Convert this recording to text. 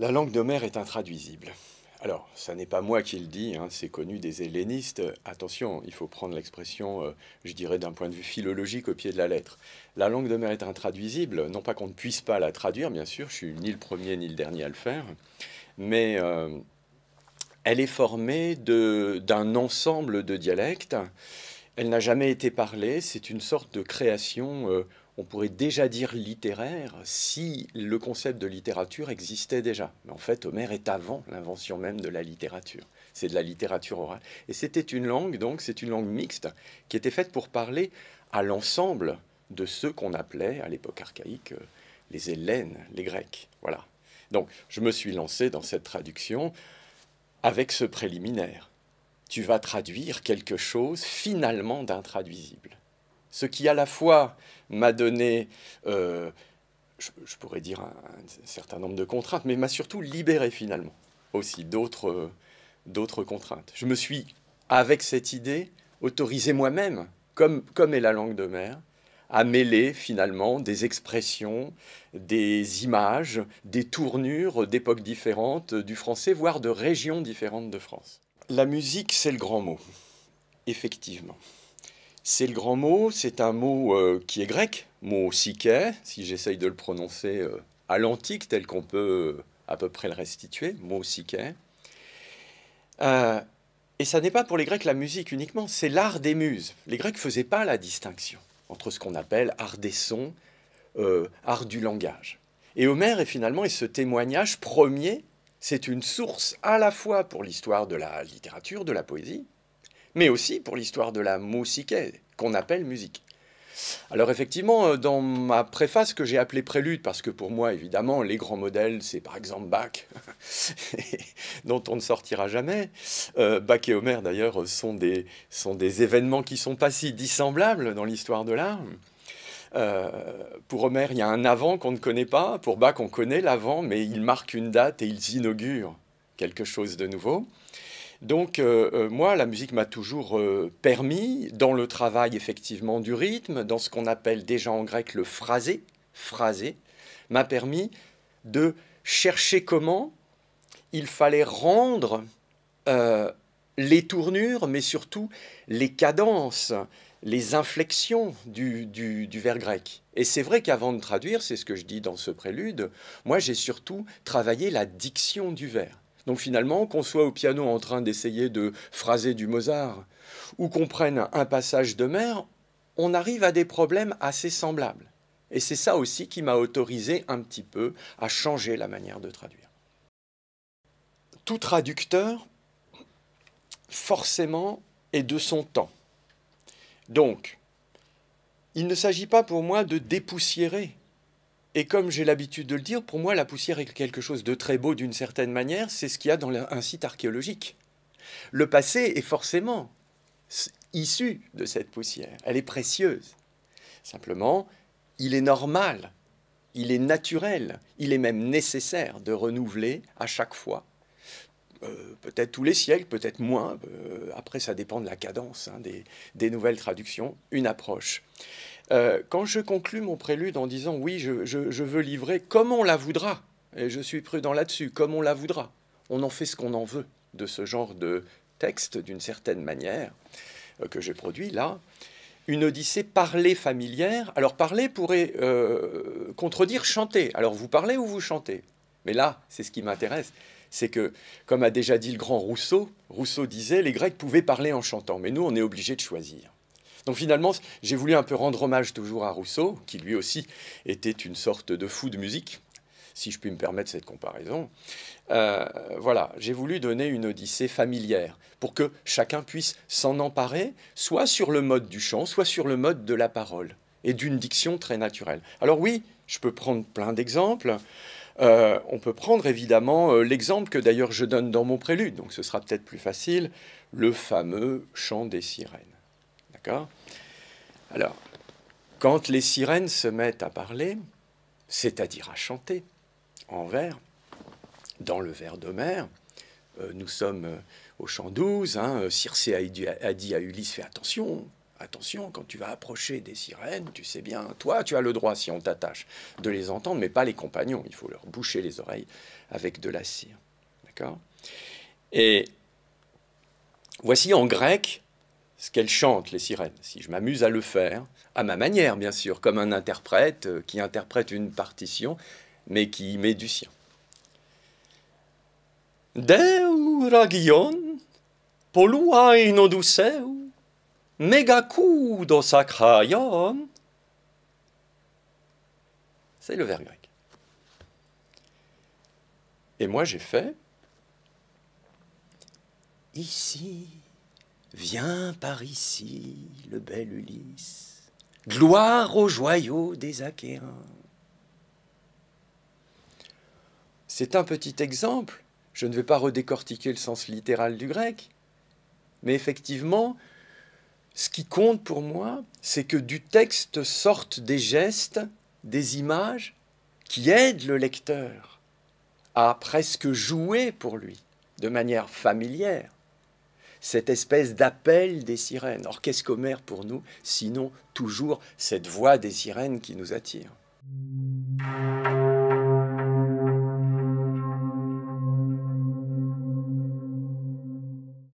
La langue mer est intraduisible. Alors, ça n'est pas moi qui le dis, hein, c'est connu des hellénistes. Attention, il faut prendre l'expression, euh, je dirais, d'un point de vue philologique au pied de la lettre. La langue de mer est intraduisible, non pas qu'on ne puisse pas la traduire, bien sûr, je suis ni le premier ni le dernier à le faire, mais euh, elle est formée d'un ensemble de dialectes. Elle n'a jamais été parlée, c'est une sorte de création euh, on pourrait déjà dire littéraire si le concept de littérature existait déjà. Mais en fait, Homère est avant l'invention même de la littérature. C'est de la littérature orale. Et c'était une langue, donc, c'est une langue mixte qui était faite pour parler à l'ensemble de ceux qu'on appelait, à l'époque archaïque, euh, les Hellènes, les Grecs. Voilà. Donc, je me suis lancé dans cette traduction avec ce préliminaire. Tu vas traduire quelque chose finalement d'intraduisible ce qui à la fois m'a donné, euh, je, pourrais dire, un, certain nombre de contraintes, mais m'a surtout libéré finalement aussi d'autres euh, contraintes. Je me suis, avec cette idée, autorisé moi-même, comme est la langue de mer, à mêler finalement des expressions, des images, des tournures d'époques différentes du français, voire de régions différentes de France. La musique, c'est le grand mot, effectivement. C'est le grand mot, c'est un mot euh, qui est grec, mot psyché, si j'essaye de le prononcer à euh, l'antique tel qu'on peut euh, à peu près le restituer, mot psyché. et ça n'est pas pour les Grecs la musique uniquement, c'est l'art des muses. Les Grecs ne faisaient pas la distinction entre ce qu'on appelle art des sons, art du langage. Et Homère est finalement, et ce témoignage premier, c'est une source à la fois pour l'histoire de la littérature, de la poésie, mais aussi pour l'histoire de la musique, qu'on appelle musique. Alors effectivement, euh, dans ma préface que j'ai appelée prélude, parce que pour moi, évidemment, les grands modèles, c'est par exemple Bach, dont on ne sortira jamais. Euh, Bach et Homer, d'ailleurs, sont des, sont des événements qui sont pas si dissemblables dans l'histoire de l'art. Euh, pour Homer, il y a un avant qu'on ne connaît pas. Pour Bach, on connaît l'avant, mais il marque une date et ils inaugurent quelque chose de nouveau. Donc euh, euh, moi, la musique m'a toujours euh, permis, dans le travail effectivement du rythme, dans ce qu'on appelle déjà en grec le phrasé, phrasé, m'a permis de chercher comment il fallait rendre les tournures, mais surtout les cadences, les inflexions du, du, du vers grec. Et c'est vrai qu'avant de traduire, c'est ce que je dis dans ce prélude, moi j'ai surtout travaillé la diction du vers. Donc finalement, qu'on soit au piano en train d'essayer de phraser du Mozart, ou qu'on prenne un passage de mer, on arrive à des problèmes assez semblables. Et c'est ça aussi qui m'a autorisé un petit peu à changer la manière de traduire. Tout traducteur, forcément, est de son temps. Donc, il ne s'agit pas pour moi de dépoussiérer et comme j'ai l'habitude de le dire, pour moi, la poussière est quelque chose de très beau d'une certaine manière, c'est ce qu'il y a dans un site archéologique. Le passé est forcément issu de cette poussière, elle est précieuse. Simplement, il est normal, il est naturel, il est même nécessaire de renouveler à chaque fois euh, peut-être tous les siècles, peut-être moins. Euh, après, ça dépend de la cadence hein, des, des, nouvelles traductions. Une approche. Euh, quand je conclus mon prélude en disant oui, je, veux livrer comme on la voudra, et je suis prudent là-dessus, comme on la voudra, on en fait ce qu'on en veut de ce genre de texte, d'une certaine manière, euh, que j'ai produit là, une odyssée parlée familière. Alors parler pourrait euh, contredire chanter. Alors vous parlez ou vous chantez Mais là, c'est ce qui m'intéresse c'est que, comme a déjà dit le grand Rousseau, Rousseau disait, les Grecs pouvaient parler en chantant, mais nous, on est obligé de choisir. Donc finalement, j'ai voulu un peu rendre hommage toujours à Rousseau, qui lui aussi était une sorte de fou de musique, si je puis me permettre cette comparaison. Euh, voilà, j'ai voulu donner une odyssée familière pour que chacun puisse s'en emparer, soit sur le mode du chant, soit sur le mode de la parole et d'une diction très naturelle. Alors oui, je peux prendre plein d'exemples. Euh, on peut prendre évidemment euh, l'exemple que d'ailleurs je donne dans mon prélude, donc ce sera peut-être plus facile, le fameux chant des sirènes. D'accord Alors, quand les sirènes se mettent à parler, c'est-à-dire à chanter en vers, dans le vers d'Homère, euh, nous sommes euh, au chant 12, hein, euh, Circé a dit à Ulysse, fais attention, Attention, quand tu vas approcher des sirènes, tu sais bien, toi, tu as le droit, si on t'attache, de les entendre, mais pas les compagnons. Il faut leur boucher les oreilles avec de la cire. D'accord Et voici en grec ce qu'elles chantent, les sirènes, si je m'amuse à le faire, à ma manière bien sûr, comme un interprète euh, qui interprète une partition, mais qui y met du sien. Deu ragion, poluaino megakou megacudo C'est le vers grec. Et moi j'ai fait ici Viens par ici, le bel Ulysse, gloire aux joyaux des Achéens. C'est un petit exemple, je ne vais pas redécortiquer le sens littéral du grec, mais effectivement, ce qui compte pour moi, c'est que du texte sortent des gestes, des images qui aident le lecteur à presque jouer pour lui de manière familière cette espèce d'appel des sirènes. Or, qu'est-ce qu'Homère pour nous, sinon toujours cette voix des sirènes qui nous attire